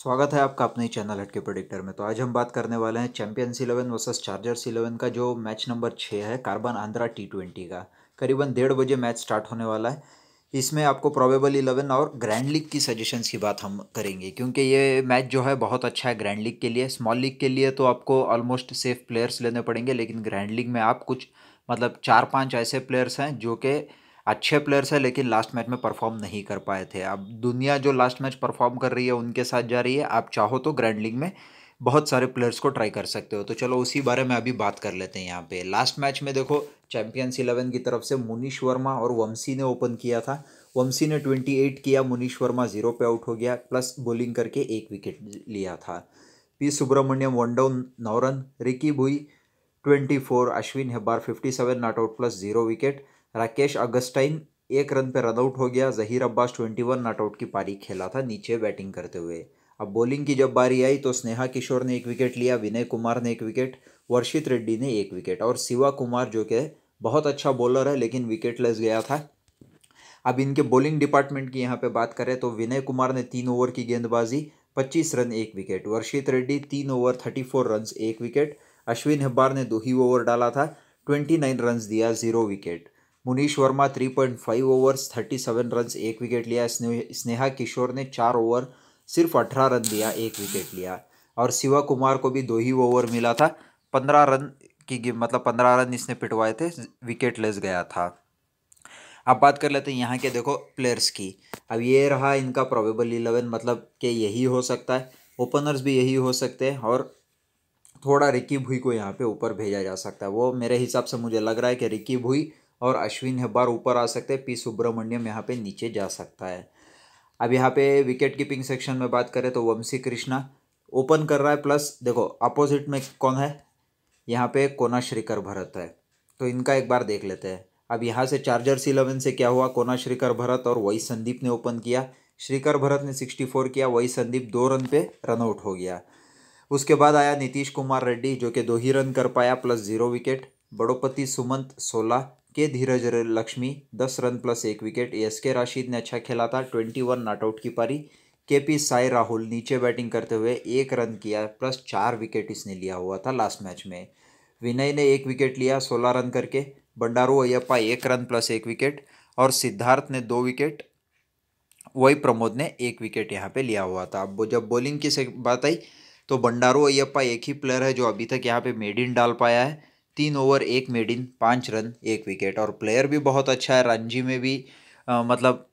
स्वागत है आपका अपने चैनल हटके प्रोडिक्टर में तो आज हम बात करने वाले हैं champions eleven versus chargers eleven का जो मैच नंबर छः है कार्बन आंध्रा टी ट्वेंटी का करीबन डेढ़ बजे मैच स्टार्ट होने वाला है इसमें आपको प्रोबेबल इलेवन और ग्रैंड लीग की सजेशंस की बात हम करेंगे क्योंकि ये मैच जो है बहुत अच्छा है ग्रैंड लीग के लिए स्मॉल लीग के लिए तो आपको ऑलमोस्ट सेफ प्लेयर्स लेने पड़ेंगे लेकिन ग्रैंड लीग में आप कुछ मतलब चार पाँच ऐसे प्लेयर्स हैं जो कि अच्छे प्लेयर्स हैं लेकिन लास्ट मैच में परफॉर्म नहीं कर पाए थे अब दुनिया जो लास्ट मैच परफॉर्म कर रही है उनके साथ जा रही है आप चाहो तो ग्रैंड लीग में बहुत सारे प्लेयर्स को ट्राई कर सकते हो तो चलो उसी बारे में अभी बात कर लेते हैं यहाँ पे लास्ट मैच में देखो चैंपियंस इलेवन की तरफ से मुनीश वर्मा और वंशी ने ओपन किया था वंशी ने ट्वेंटी एट किया मुनीश वर्मा जीरो पे आउट हो गया प्लस बॉलिंग करके एक विकेट लिया था पी सुब्रमण्यम वन डाउन नौ run Ricky Bhui twenty four Ashwin Hebbar fifty seven not out plus zero wicket Rakesh Augustine एक रन पे रनआउट हो गया Zaheer Abbas twenty one not out की पारी खेला था नीचे बैटिंग करते हुए अब बॉलिंग की जब बारी आई तो स्नेहा किशोर ने एक विकेट लिया विनय कुमार ने एक विकेट वर्षित रेड्डी ने एक विकेट और शिवा कुमार जो कि बहुत अच्छा बॉलर है लेकिन विकेट लेस गया था अब इनके बॉलिंग डिपार्टमेंट की यहाँ पे बात करें तो विनय कुमार ने तीन ओवर की गेंदबाजी पच्चीस रन एक विकेट वर्षित रेड्डी तीन ओवर थर्टी फोर रन एक विकेट अश्विन हब्बार ने दो ही ओवर डाला था ट्वेंटी नाइन रन दिया zero wicket Munish Verma three point five overs thirty seven run एक विकेट लिया स्नेहा किशोर ने चार ओवर सिर्फ अठारह रन दिया एक विकेट लिया और शिवा कुमार को भी दो ही ओवर मिला था पंद्रह रन की मतलब पंद्रह रन इसने पिटवाए थे विकेट लेस गया था अब बात कर लेते हैं यहाँ के देखो प्लेयर्स की अब ये रहा इनका प्रोबेबल इलेवन मतलब कि यही हो सकता है ओपनर्स भी यही हो सकते हैं और थोड़ा रिकी भुई को यहाँ पे ऊपर भेजा जा सकता है वो मेरे हिसाब से मुझे लग रहा है कि रिकी भुई और अश्विन हब्बार ऊपर आ सकते हैं पी सुब्रमण्यम यहाँ पे नीचे जा सकता है अब यहाँ पे विकेट कीपिंग सेक्शन में बात करें तो वंशी कृष्णा ओपन कर रहा है प्लस देखो अपोजिट में कौन है यहाँ पे कोना श्रीकर भरत है तो इनका एक बार देख लेते हैं अब यहाँ से चार्जर्स इलेवन से क्या हुआ कोना श्रीकर भरत और वही संदीप ने ओपन किया श्रीकर भरत ने सिक्सटी फोर किया वही संदीप दो रन पे रनआउट हो गया उसके बाद आया नीतीश कुमार रेड्डी जो कि दो ही रन कर पाया plus zero wicket Badopati Sumanth सोलह के धीरज लक्ष्मी दस रन प्लस एक विकेट एस के राशिद ने अच्छा खेला था ट्वेंटी वन नॉट आउट की पारी के पी साई राहुल नीचे बैटिंग करते हुए एक रन किया प्लस चार विकेट इसने लिया हुआ था लास्ट मैच में विनय ने एक विकेट लिया सोलह रन करके बंडारू अयप्पा एक रन प्लस एक विकेट और सिद्धार्थ ने दो विकेट वही प्रमोद ने एक विकेट यहाँ पे लिया हुआ था अब जब बॉलिंग की बात आई तो बंडारू अयप्पा एक ही प्लेयर है जो अभी तक यहाँ पे मेड इन डाल पाया है तीन ओवर एक मेड इन पाँच रन एक विकेट और प्लेयर भी बहुत अच्छा है रणजी में भी आ, मतलब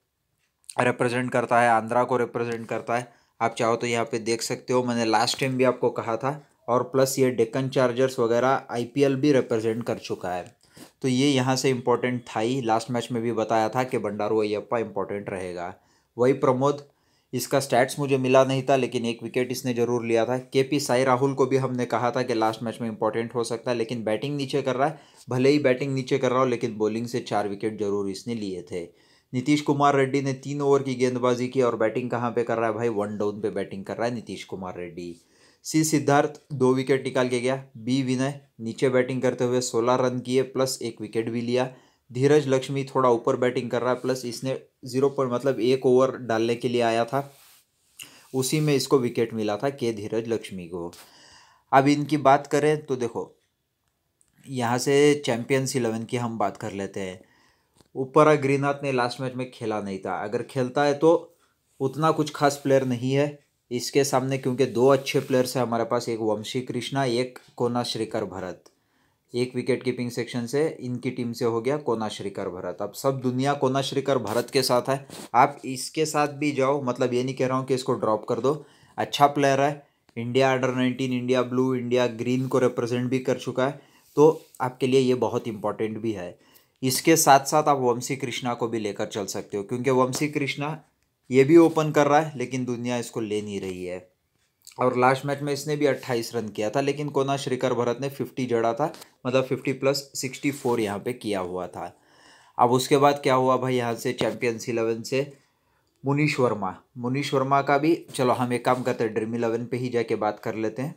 रिप्रेजेंट करता है आंध्रा को रिप्रेजेंट करता है आप चाहो तो यहाँ पे देख सकते हो मैंने लास्ट टाइम भी आपको कहा था और प्लस ये डेक्कन चार्जर्स वगैरह आईपीएल भी रिप्रेजेंट कर चुका है तो ये यहाँ से इम्पोर्टेंट था ही लास्ट मैच में भी बताया था कि भंडारू अयप्पा इम्पोर्टेंट रहेगा वही प्रमोद इसका स्टैट्स मुझे मिला नहीं था लेकिन एक विकेट इसने जरूर लिया था के पी साई राहुल को भी हमने कहा था कि लास्ट मैच में इंपॉर्टेंट हो सकता है लेकिन बैटिंग नीचे कर रहा है भले ही बैटिंग नीचे कर रहा हो लेकिन बॉलिंग से चार विकेट जरूर इसने लिए थे नीतीश कुमार रेड्डी ने तीन ओवर की गेंदबाजी की और बैटिंग कहाँ पर कर रहा है भाई वन डाउन पर बैटिंग कर रहा है नीतीश कुमार रेड्डी सी सिद्धार्थ दो विकेट निकाल के गया बी विनय नीचे बैटिंग करते हुए सोलह रन किए प्लस एक विकेट भी लिया धीरज लक्ष्मी थोड़ा ऊपर बैटिंग कर रहा है प्लस इसने जीरो पर मतलब एक ओवर डालने के लिए आया था उसी में इसको विकेट मिला था के धीरज लक्ष्मी को अब इनकी बात करें तो देखो यहाँ से चैम्पियंस इलेवन की हम बात कर लेते हैं ऊपर ग्रीनाथ ने लास्ट मैच में खेला नहीं था अगर खेलता है तो उतना कुछ खास प्लेयर नहीं है इसके सामने क्योंकि दो अच्छे प्लेयर्स हैं हमारे पास एक वंशी कृष्णा एक कोना श्रीकर भरत एक विकेट कीपिंग सेक्शन से इनकी टीम से हो गया कोना श्रीकर भारत अब सब दुनिया कोना श्रीकर भारत के साथ है आप इसके साथ भी जाओ मतलब ये नहीं कह रहा हूँ कि इसको ड्रॉप कर दो अच्छा प्लेयर है India under nineteen India blue India green को रिप्रेजेंट भी कर चुका है तो आपके लिए ये बहुत इंपॉर्टेंट भी है इसके साथ साथ आप वंशी कृष्णा को भी लेकर चल सकते हो क्योंकि वंशी कृष्णा ये भी ओपन कर रहा है लेकिन दुनिया इसको ले नहीं रही है और लास्ट मैच में इसने भी अट्ठाईस रन किया था लेकिन कोना श्रीकर भरत ने फिफ्टी जड़ा था मतलब फिफ्टी प्लस सिक्सटी फोर यहाँ पर किया हुआ था अब उसके बाद क्या हुआ भाई यहाँ से चैम्पियंस इलेवन से मुनीश वर्मा मुनीश वर्मा का भी चलो हम एक काम करते हैं ड्रीम इलेवन पे ही जाके बात कर लेते हैं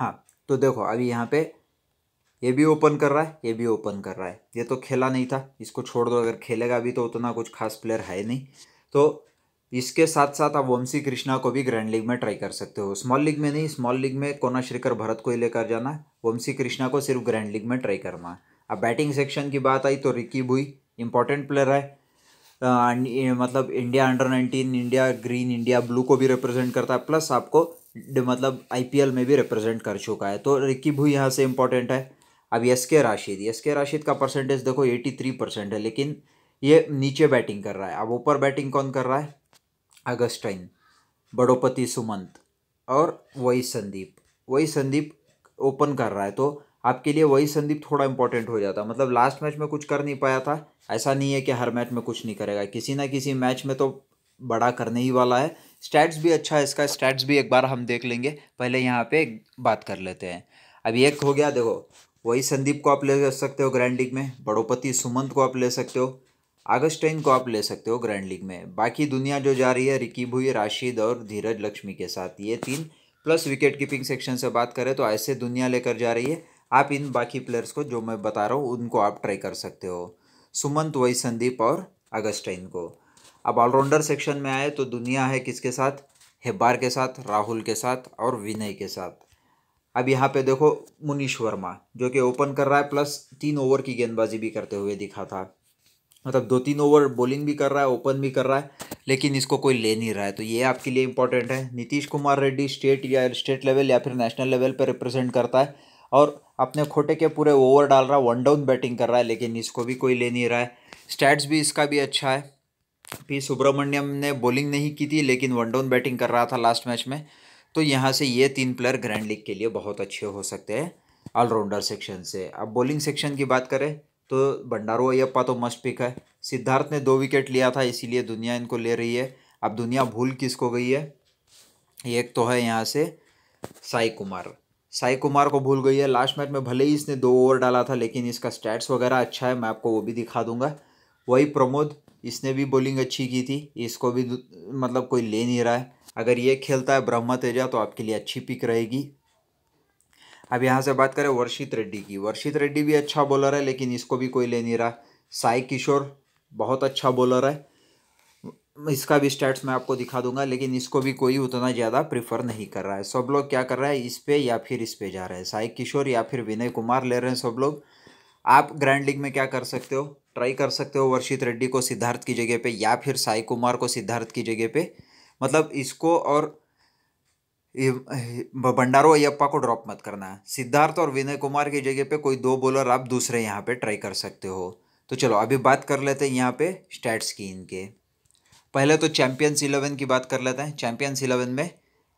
हाँ तो देखो अभी यहाँ पे ये भी ओपन कर रहा है ये भी ओपन कर रहा है ये तो खेला नहीं था इसको छोड़ दो अगर खेलेगा भी तो उतना कुछ खास प्लेयर है नहीं तो इसके साथ साथ आप वंशी कृष्णा को भी ग्रैंड लीग में ट्राई कर सकते हो स्मॉल लीग में नहीं स्मॉल लीग में कोना श्रीकर भरत को ही लेकर जाना है वंशी कृष्णा को सिर्फ ग्रैंड लीग में ट्राई करना है अब बैटिंग सेक्शन की बात आई तो रिकी भुई इंपॉर्टेंट प्लेयर है आ, मतलब India under nineteen India green India blue को भी रिप्रेजेंट करता है प्लस आपको मतलब आई में भी रिप्रेजेंट कर चुका है तो रिक्की भुई यहाँ से इम्पोर्टेंट है अब S K Rashid S K Rashid का परसेंटेज देखो एटी थ्री परसेंट है लेकिन ये नीचे बैटिंग कर रहा है अब ऊपर बैटिंग कौन कर रहा है अगस्टाइन बड़ोपति सुमंत और वही संदीप वही संदीप ओपन कर रहा है तो आपके लिए वही संदीप थोड़ा इंपॉर्टेंट हो जाता मतलब लास्ट मैच में कुछ कर नहीं पाया था ऐसा नहीं है कि हर मैच में कुछ नहीं करेगा किसी ना किसी मैच में तो बड़ा करने ही वाला है स्टैट्स भी अच्छा है इसका स्टैट्स भी एक बार हम देख लेंगे पहले यहाँ पे बात कर लेते हैं अभी एक हो गया देखो वही संदीप को आप ले सकते हो ग्रैंड लीग में बड़ोपति सुमंत को आप ले सकते हो आगस्टाइन को आप ले सकते हो ग्रैंड लीग में बाकी दुनिया जो जा रही है रिकी भुई राशिद और धीरज लक्ष्मी के साथ ये तीन प्लस विकेट कीपिंग सेक्शन से बात करें तो ऐसे दुनिया लेकर जा रही है आप इन बाकी प्लेयर्स को जो मैं बता रहा हूँ उनको आप ट्राई कर सकते हो सुमंत वही संदीप और अगस्टाइन को अब ऑलराउंडर सेक्शन में आए तो दुनिया है किसके साथ हेब्बार के साथ राहुल के साथ और विनय के साथ अब यहाँ पे देखो मुनीश वर्मा जो कि ओपन कर रहा है प्लस तीन ओवर की गेंदबाजी भी करते हुए दिखा था मतलब दो तीन ओवर बॉलिंग भी कर रहा है ओपन भी कर रहा है लेकिन इसको कोई ले नहीं रहा है तो ये आपके लिए इंपॉर्टेंट है नीतीश कुमार रेड्डी स्टेट या स्टेट लेवल या फिर नेशनल लेवल पर रिप्रेजेंट करता है और अपने खोटे के पूरे ओवर डाल रहा है वन डाउन बैटिंग कर रहा है लेकिन इसको भी कोई ले नहीं रहा है स्टैट्स भी इसका भी अच्छा है पी सुब्रमण्यम ने बॉलिंग नहीं की थी लेकिन वन डाउन बैटिंग कर रहा था लास्ट मैच में तो यहाँ से ये तीन प्लेयर ग्रैंड लीग के लिए बहुत अच्छे हो सकते हैं ऑलराउंडर सेक्शन से अब बॉलिंग सेक्शन की बात करें तो भंडारो अयप्पा तो मस्ट पिक है सिद्धार्थ ने दो विकेट लिया था इसीलिए दुनिया इनको ले रही है अब दुनिया भूल किसको गई है एक तो है यहाँ से साई कुमार साई कुमार को भूल गई है लास्ट मैच में भले ही इसने दो ओवर डाला था लेकिन इसका स्टैट्स वगैरह अच्छा है मैं आपको वो भी दिखा दूंगा वही प्रमोद इसने भी बॉलिंग अच्छी की थी इसको भी मतलब कोई ले नहीं रहा है अगर ये खेलता है ब्रह्मा तेजा तो आपके लिए अच्छी पिक रहेगी अब यहाँ से बात करें वर्षित रेड्डी की वर्षित रेड्डी भी अच्छा बॉलर है लेकिन इसको भी कोई ले नहीं रहा साई किशोर बहुत अच्छा बॉलर है इसका भी स्टैट्स मैं आपको दिखा दूंगा लेकिन इसको भी कोई उतना ज़्यादा प्रेफर नहीं कर रहा है सब लोग क्या कर रहा है इस पर या फिर इस पर जा रहे हैं साई किशोर या फिर विनय कुमार ले रहे हैं सब लोग आप ग्रैंड लीग में क्या कर सकते हो ट्राई कर सकते हो वर्षित रेड्डी को सिद्धार्थ की जगह पे या फिर साई कुमार को सिद्धार्थ की जगह पे मतलब इसको और भंडारो अयप्पा को ड्रॉप मत करना सिद्धार्थ और विनय कुमार की जगह पे कोई दो बॉलर आप दूसरे यहाँ पे ट्राई कर सकते हो तो चलो अभी बात कर लेते हैं यहाँ पे स्टैट्स की इनके पहले तो चैम्पियंस इलेवन की बात कर लेते हैं चैम्पियंस इलेवन में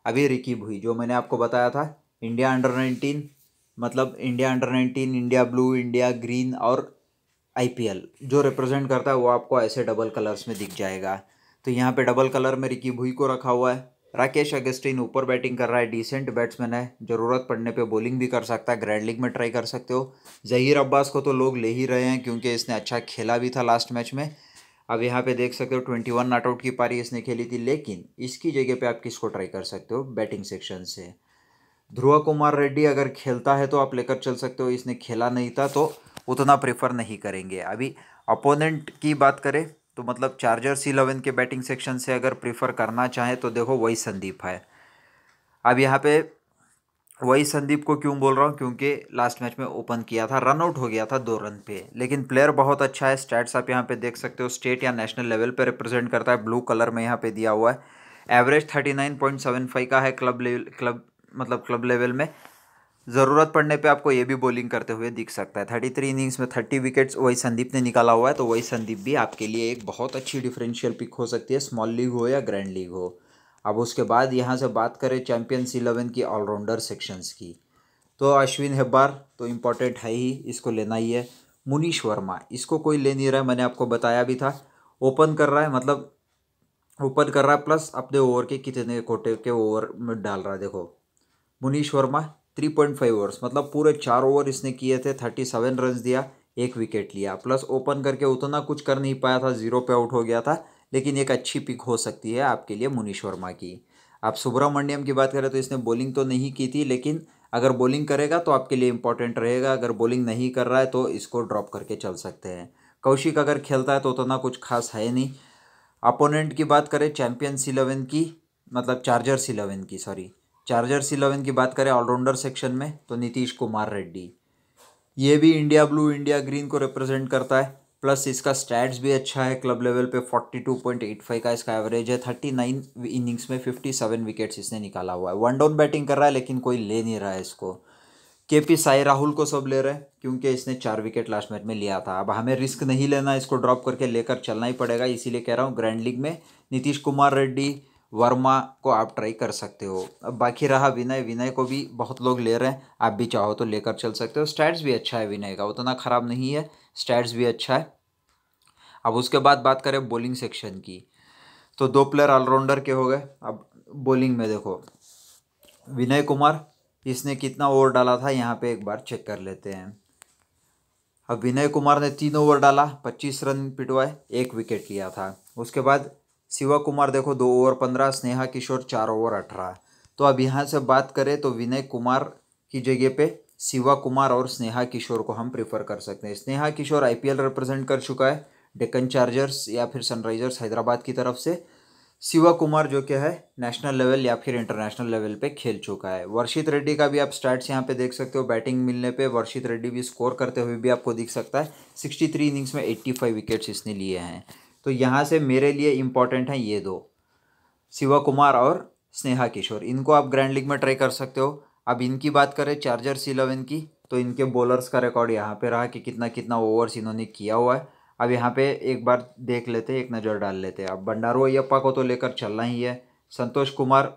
अभी रिकी भुई जो मैंने आपको बताया था इंडिया अंडर नाइनटीन मतलब India under nineteen India blue India green और आई जो रिप्रेजेंट करता है वो आपको ऐसे डबल कलर्स में दिख जाएगा तो यहाँ पे डबल कलर में रिकी भुई को रखा हुआ है राकेश अगस्टिन ऊपर बैटिंग कर रहा है डिसेंट बैट्समैन है ज़रूरत पड़ने पे बॉलिंग भी कर सकता है ग्रैंड लीग में ट्राई कर सकते हो जहीर अब्बास को तो लोग ले ही रहे हैं क्योंकि इसने अच्छा खेला भी था लास्ट मैच में अब यहाँ पे देख सकते हो ट्वेंटी वन नॉट आउट की पारी इसने खेली थी लेकिन इसकी जगह पर आप किसको ट्राई कर सकते हो बैटिंग सेक्शन से ध्रुव कुमार रेड्डी अगर खेलता है तो आप लेकर चल सकते हो इसने खेला नहीं था तो उतना प्रेफर नहीं करेंगे अभी अपोनेंट की बात करें तो मतलब चार्जर्स इलेवन के बैटिंग सेक्शन से अगर प्रीफर करना चाहें तो देखो वही संदीप है अब यहाँ पे वही संदीप को क्यों बोल रहा हूँ क्योंकि लास्ट मैच में ओपन किया था रन आउट हो गया था दो रन पे लेकिन प्लेयर बहुत अच्छा है स्टैट्स आप यहाँ पे देख सकते हो स्टेट या नेशनल लेवल पे रिप्रेजेंट करता है ब्लू कलर में यहाँ पे दिया हुआ है average thirty nine point seven five का है क्लब लेवल क्लब मतलब क्लब लेवल में ज़रूरत पड़ने पे आपको ये भी बॉलिंग करते हुए दिख सकता है थर्टी थ्री इनिंग्स में थर्टी विकेट्स वही संदीप ने निकाला हुआ है तो वही संदीप भी आपके लिए एक बहुत अच्छी डिफरेंशियल पिक हो सकती है स्मॉल लीग हो या ग्रैंड लीग हो अब उसके बाद यहाँ से बात करें चैम्पियंस इलेवन की ऑलराउंडर सेक्शंस की तो अश्विन हेब्बार तो इम्पोर्टेंट है ही इसको लेना ही है मुनीश वर्मा इसको कोई ले नहीं रहा है मैंने आपको बताया भी था ओपन कर रहा है मतलब ओपन कर रहा है प्लस अपने ओवर के कितने कोटे के ओवर में डाल रहा है देखो Munish Verma three point five overs मतलब पूरे चार ओवर इसने किए थे थर्टी सेवन रन दिया एक विकेट लिया प्लस ओपन करके उतना कुछ कर नहीं पाया था जीरो पे आउट हो गया था लेकिन एक अच्छी पिक हो सकती है आपके लिए मुनीष वर्मा की आप सुब्रमण्यम की बात करें तो इसने बॉलिंग तो नहीं की थी लेकिन अगर बॉलिंग करेगा तो आपके लिए इंपॉर्टेंट रहेगा अगर बॉलिंग नहीं कर रहा है तो इसको ड्रॉप करके चल सकते हैं कौशिक अगर खेलता है तो उतना कुछ खास है नहीं अपोनेंट की बात करें चैम्पियंस इलेवन की मतलब चार्जर्स इलेवन की सॉरी चार्जर्स इलेवन की बात करें ऑलराउंडर सेक्शन में तो नीतीश कुमार रेड्डी ये भी इंडिया ब्लू इंडिया ग्रीन को रिप्रेजेंट करता है प्लस इसका स्टैट्स भी अच्छा है क्लब लेवल पे फाइव का इसका एवरेज है थर्टी नाइन इनिंग्स में फिफ्टी सेवन विकेट्स इसने निकाला हुआ है वन डाउन बैटिंग कर रहा है लेकिन कोई ले नहीं रहा है इसको के पी साई राहुल को सब ले रहे हैं क्योंकि इसने चार विकेट लास्ट मैच में लिया था अब हमें रिस्क नहीं लेना इसको ड्रॉप करके लेकर चलना ही पड़ेगा इसीलिए कह रहा हूँ ग्रैंड लीग में नीतीश कुमार रेड्डी वर्मा को आप ट्राई कर सकते हो अब बाकी रहा विनय विनय को भी बहुत लोग ले रहे हैं आप भी चाहो तो लेकर चल सकते हो स्टैट्स भी अच्छा है विनय का उतना ख़राब नहीं है स्टैट्स भी अच्छा है अब उसके बाद बात करें बॉलिंग सेक्शन की तो दो प्लेयर ऑलराउंडर के हो गए अब बॉलिंग में देखो विनय कुमार इसने कितना ओवर डाला था यहाँ पर एक बार चेक कर लेते हैं अब विनय कुमार ने तीन ओवर डाला पच्चीस रन पिटवाए एक विकेट लिया था उसके बाद शिवा कुमार देखो दो ओवर पंद्रह स्नेहा किशोर चार ओवर अठारह तो अब यहाँ से बात करें तो विनय कुमार की जगह पे शिवा कुमार और स्नेहा किशोर को हम प्रेफर कर सकते हैं स्नेहा किशोर आईपीएल रिप्रेजेंट कर चुका है डेक्कन चार्जर्स या फिर सनराइजर्स हैदराबाद की तरफ से शिवा कुमार जो क्या है नेशनल लेवल या फिर इंटरनेशनल लेवल पे खेल चुका है वर्षित रेड्डी का भी आप स्टार्ट्स यहाँ पे देख सकते हो बैटिंग मिलने पे वर्षित रेड्डी भी स्कोर करते हुए भी आपको दिख सकता है सिक्सटी थ्री इनिंग्स में एट्टी फाइव विकेट्स इसने लिए हैं तो यहाँ से मेरे लिए इम्पॉर्टेंट हैं ये दो शिवा कुमार और स्नेहा किशोर इनको आप ग्रैंड लीग में ट्राई कर सकते हो अब इनकी बात करें चार्जर्स इलेवन की तो इनके बॉलर्स का रिकॉर्ड यहाँ पे रहा कि कितना कितना ओवर्स इन्होंने किया हुआ है अब यहाँ पे एक बार देख लेते एक नज़र डाल लेते अब बंडारू अयप्पा को तो लेकर चलना ही है संतोष कुमार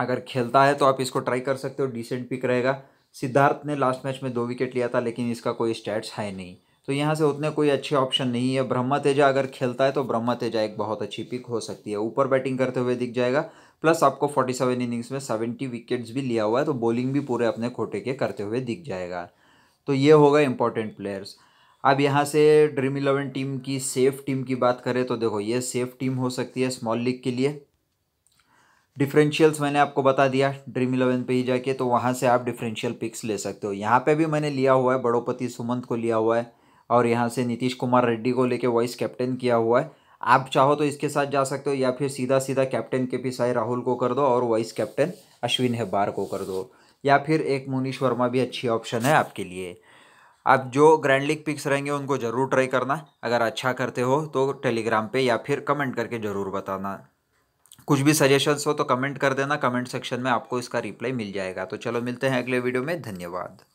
अगर खेलता है तो आप इसको ट्राई कर सकते हो डिसेंट पिक रहेगा सिद्धार्थ ने लास्ट मैच में दो विकेट लिया था लेकिन इसका कोई स्टैट्स है नहीं तो यहाँ से उतने कोई अच्छे ऑप्शन नहीं है ब्रह्मा तेजा अगर खेलता है तो ब्रह्मा तेजा एक बहुत अच्छी पिक हो सकती है ऊपर बैटिंग करते हुए दिख जाएगा प्लस आपको 47 इनिंग्स में 70 विकेट्स भी लिया हुआ है तो बॉलिंग भी पूरे अपने खोटे के करते हुए दिख जाएगा तो ये होगा इंपॉर्टेंट प्लेयर्स अब यहाँ से ड्रीम इलेवन टीम की सेफ टीम की बात करें तो देखो ये सेफ टीम हो सकती है स्मॉल लीग के लिए डिफरेंशियल्स मैंने आपको बता दिया ड्रीम इलेवन पे ही जाके तो वहाँ से आप डिफरेंशियल पिक्स ले सकते हो यहाँ पे भी मैंने लिया हुआ है बड़ोपति सुमंत को लिया हुआ है और यहाँ से नीतीश कुमार रेड्डी को लेके वाइस कैप्टन किया हुआ है आप चाहो तो इसके साथ जा सकते हो या फिर सीधा सीधा कैप्टन के पी साई राहुल को कर दो और वाइस कैप्टन अश्विन हेब्बार को कर दो या फिर एक मुनीश वर्मा भी अच्छी ऑप्शन है आपके लिए आप जो ग्रैंड लीग पिक्स रहेंगे उनको ज़रूर ट्राई करना अगर अच्छा करते हो तो टेलीग्राम पे या फिर कमेंट करके ज़रूर बताना कुछ भी सजेशंस हो तो कमेंट कर देना कमेंट सेक्शन में आपको इसका रिप्लाई मिल जाएगा तो चलो मिलते हैं अगले वीडियो में धन्यवाद